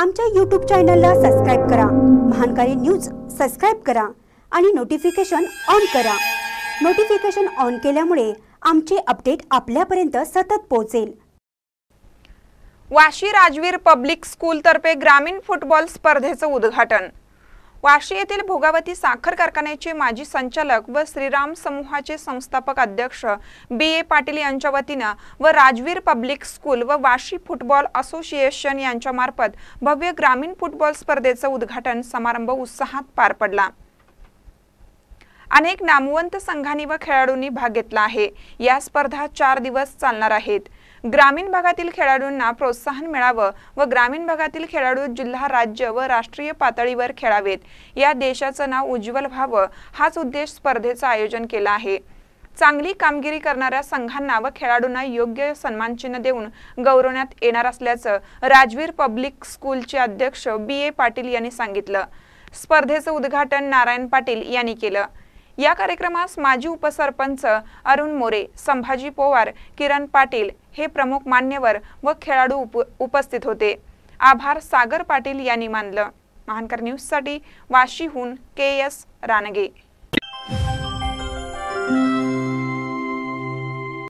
आमच्या यूट्यूब चॅनलला सबस्क्राईब करा महानकारी न्यूज सबस्क्राईब करा आणि नोटिफिकेशन ऑन करा नोटिफिकेशन ऑन केल्यामुळे आमचे अपडेट आपल्यापर्यंत सतत पोहोचेल वाशी राजवीर पब्लिक स्कूलतर्फे ग्रामीण फुटबॉल स्पर्धेचं उद्घाटन वाशी येथील भोगावती साखर कारखान्याचे माजी संचालक व श्रीराम समूहाचे संस्थापक अध्यक्ष बी ए पाटील यांच्या वतीनं व राजवीर पब्लिक स्कूल व वाशी फुटबॉल असोसिएशन यांच्यामार्फत भव्य ग्रामीण फुटबॉल स्पर्धेचं उद्घाटन समारंभ उत्साहात पार पडला अनेक नामवंत संघांनी व खेळाडूंनी भाग घेतला आहे या स्पर्धा चार दिवस चालणार आहेत ग्रामीण भागातील खेळाडूंना प्रोत्साहन मिळावं व ग्रामीण भागातील खेळाडू जिल्हा राज्य व राष्ट्रीय पातळीवर खेळावेत या देशाचं नाव उज्ज्वल व्हावं हाच उद्देश स्पर्धेचं आयोजन केलं आहे चांगली कामगिरी करणाऱ्या संघांना व खेळाडूंना योग्य सन्मानचिन्ह देऊन गौरवण्यात येणार असल्याचं राजवीर पब्लिक स्कूलचे अध्यक्ष बी ए पाटील यांनी सांगितलं स्पर्धेचं उद्घाटन नारायण पाटील यांनी केलं या कार्यक्रमास माजी उपसरपंच अरुण मोरे संभाजी पोवार किरण पाटील हे प्रमुख मान्यवर व खेळाडू उप उपस्थित होते आभार सागर पाटील यांनी मानलं महानकर न्यूजसाठी वाशीहून के एस रानगे